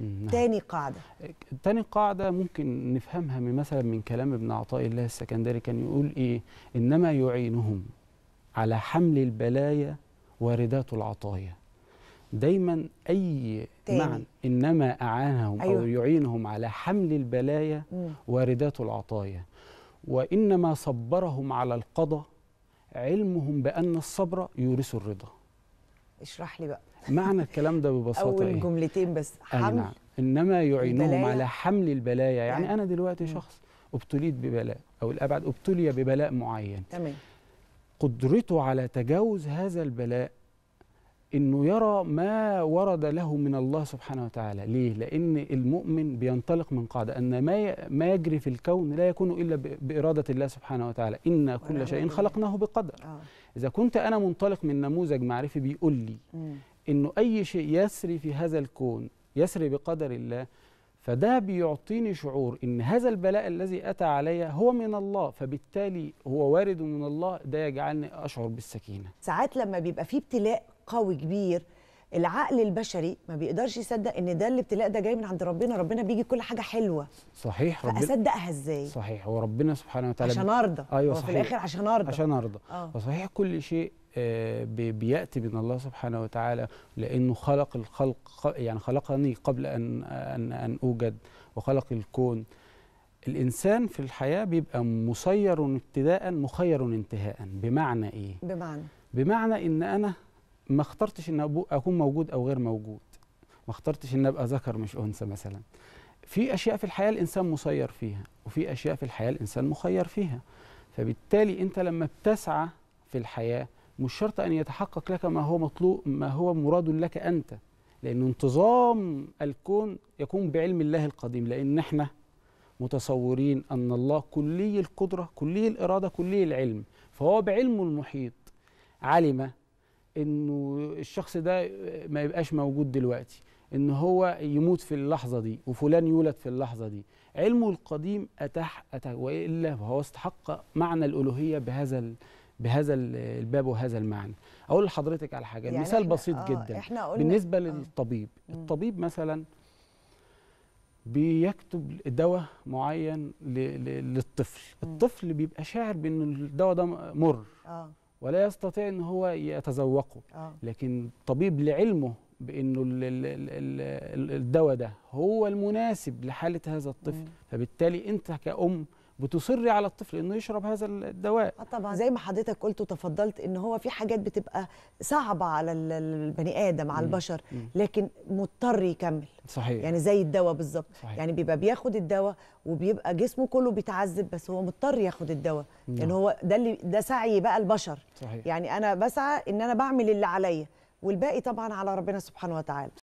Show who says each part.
Speaker 1: نعم. تاني قاعدة تاني قاعدة ممكن نفهمها من مثلا من كلام ابن عطاء الله السكندري كان يقول إيه إنما يعينهم على حمل البلايا واردات العطايا دايما أي معنى إنما أعانهم أيوه. أو يعينهم على حمل البلايا واردات العطايا وإنما صبرهم على القضاء علمهم بأن الصبر يورث الرضا اشرح لي بقى معنى الكلام ده ببساطه اول إيه؟ جملتين بس حمل نعم. انما يعينهم على حمل البلايا يعني, يعني انا دلوقتي مم. شخص ابتليت ببلاء او الابعد ابتلي ببلاء معين تمام قدرته على تجاوز هذا البلاء انه يرى ما ورد له من الله سبحانه وتعالى ليه لان المؤمن بينطلق من قاعده ان ما ما يجري في الكون لا يكون الا باراده الله سبحانه وتعالى ان كل شيء خلقناه بقدر آه. اذا كنت انا منطلق من نموذج معرفي بيقول لي انه اي شيء يسري في هذا الكون يسري بقدر الله فده بيعطيني شعور ان هذا البلاء الذي اتى علي هو من الله فبالتالي هو وارد من الله ده يجعلني اشعر بالسكينه ساعات لما
Speaker 2: بيبقى في ابتلاء قوي كبير العقل البشري ما بيقدرش يصدق ان ده الابتلاء ده جاي من عند ربنا ربنا بيجي كل حاجه حلوه
Speaker 1: صحيح ربنا
Speaker 2: فاصدقها ازاي صحيح
Speaker 1: هو ربنا سبحانه وتعالى عشان ارضى ايوه صحيح في الاخر عشان ارضى عشان ارضى آه. وصحيح كل شيء آه، بياتي من الله سبحانه وتعالى لانه خلق الخلق يعني خلقني قبل ان ان ان اوجد وخلق الكون الانسان في الحياه بيبقى مسير ابتداء مخير انتهاء بمعنى ايه بمعنى بمعنى ان انا ما اخترتش ان اكون موجود او غير موجود ما اخترتش ان ابقى ذكر مش انثى مثلا في اشياء في الحياه الانسان مسير فيها وفي اشياء في الحياه الانسان مخير فيها فبالتالي انت لما بتسعى في الحياه مش شرط ان يتحقق لك ما هو مطلوب ما هو مراد لك انت لان انتظام الكون يكون بعلم الله القديم لان احنا متصورين ان الله كلي القدره كلي الاراده كلي العلم فهو بعلمه المحيط علم انه الشخص ده ما يبقاش موجود دلوقتي ان هو يموت في اللحظه دي وفلان يولد في اللحظه دي علمه القديم اتاح اتاح والا فهو استحق معنى الالوهيه بهذا بهذا الباب وهذا المعنى اقول لحضرتك على حاجه يعني مثال بسيط آه جدا إحنا قلنا بالنسبه آه. للطبيب آه الطبيب مثلا بيكتب دواء معين للطفل الطفل بيبقى شاعر بان الدواء ده مر آه ولا يستطيع ان هو يتذوقه آه. لكن طبيب لعلمه بانه الدواء ده هو المناسب لحاله هذا الطفل مم. فبالتالي انت كأم بتصري على الطفل انه يشرب هذا الدواء آه طبعا زي ما حضرتك قلت وتفضلت ان هو في حاجات بتبقى
Speaker 2: صعبه على البني ادم على البشر لكن مضطر يكمل صحيح يعني زي الدواء بالظبط يعني بيبقى بياخد الدواء وبيبقى جسمه كله بيتعذب بس هو مضطر ياخد الدواء نعم. لان يعني هو ده اللي ده سعي بقى البشر صحيح. يعني انا بسعى ان انا بعمل اللي عليا والباقي طبعا على ربنا سبحانه وتعالى